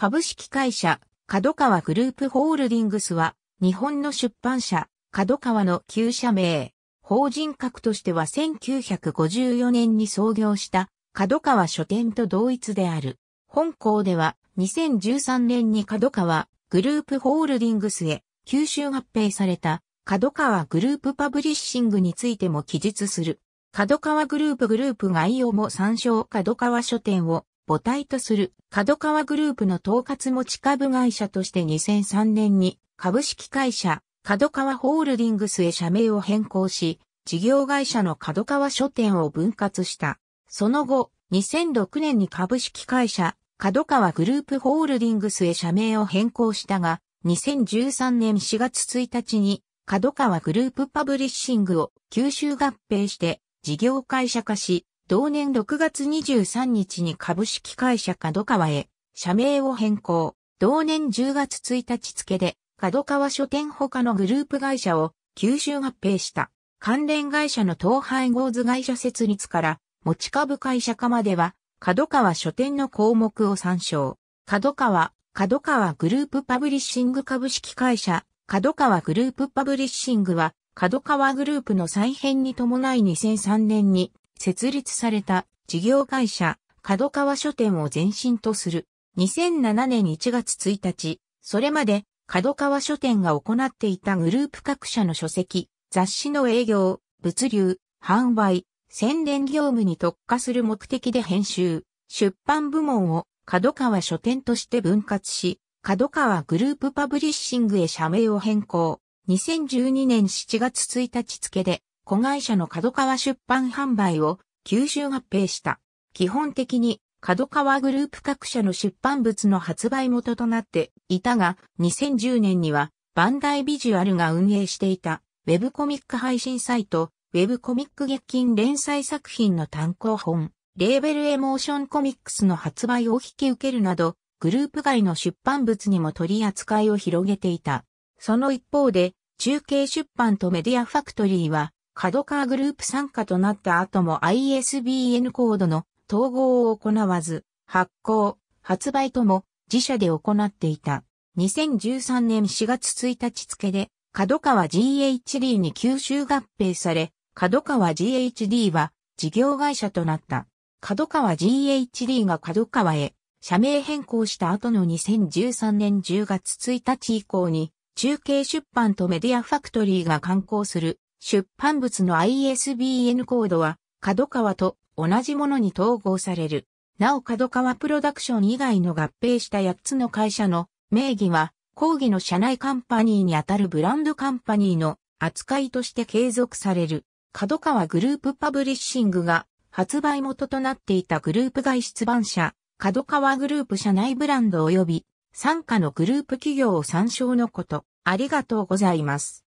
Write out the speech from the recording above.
株式会社、角川グループホールディングスは、日本の出版社、角川の旧社名、法人格としては1954年に創業した角川書店と同一である。本校では2013年に角川グループホールディングスへ吸収合併された角川グループパブリッシングについても記述する。角川グループグループ概要も参照角川書店を母体とする角川グループの統括持ち株会社として2003年に株式会社角川ホールディングスへ社名を変更し、事業会社の角川書店を分割した。その後、2006年に株式会社角川グループホールディングスへ社名を変更したが、2013年4月1日に角川グループパブリッシングを吸収合併して事業会社化し、同年6月23日に株式会社角川へ社名を変更。同年10月1日付で角川書店他のグループ会社を吸収合併した。関連会社の東廃合図会社設立から持ち株会社化までは角川書店の項目を参照。角川、角川グループパブリッシング株式会社、角川グループパブリッシングは角川グループの再編に伴い2003年に設立された事業会社、角川書店を前身とする。2007年1月1日、それまで角川書店が行っていたグループ各社の書籍、雑誌の営業、物流、販売、宣伝業務に特化する目的で編集、出版部門を角川書店として分割し、角川グループパブリッシングへ社名を変更。2012年7月1日付で子会社の角川出版販売を吸収合併した。基本的に角川グループ各社の出版物の発売元となっていたが、2010年にはバンダイビジュアルが運営していたウェブコミック配信サイト、ウェブコミック月金連載作品の単行本、レーベルエモーションコミックスの発売を引き受けるなど、グループ外の出版物にも取り扱いを広げていた。その一方で、中継出版とメディアファクトリーは、カドカーグループ参加となった後も ISBN コードの統合を行わず、発行、発売とも自社で行っていた。2013年4月1日付で、角川 GHD に吸収合併され、角川 GHD は事業会社となった。角川 GHD が角川へ社名変更した後の2013年10月1日以降に、中継出版とメディアファクトリーが刊行する出版物の ISBN コードは、角川と同じものに統合される。なお角川プロダクション以外の合併した8つの会社の名義は、講義の社内カンパニーにあたるブランドカンパニーの扱いとして継続される。角川グループパブリッシングが発売元となっていたグループ外出版社、角川グループ社内ブランド及び、傘下のグループ企業を参照のこと、ありがとうございます。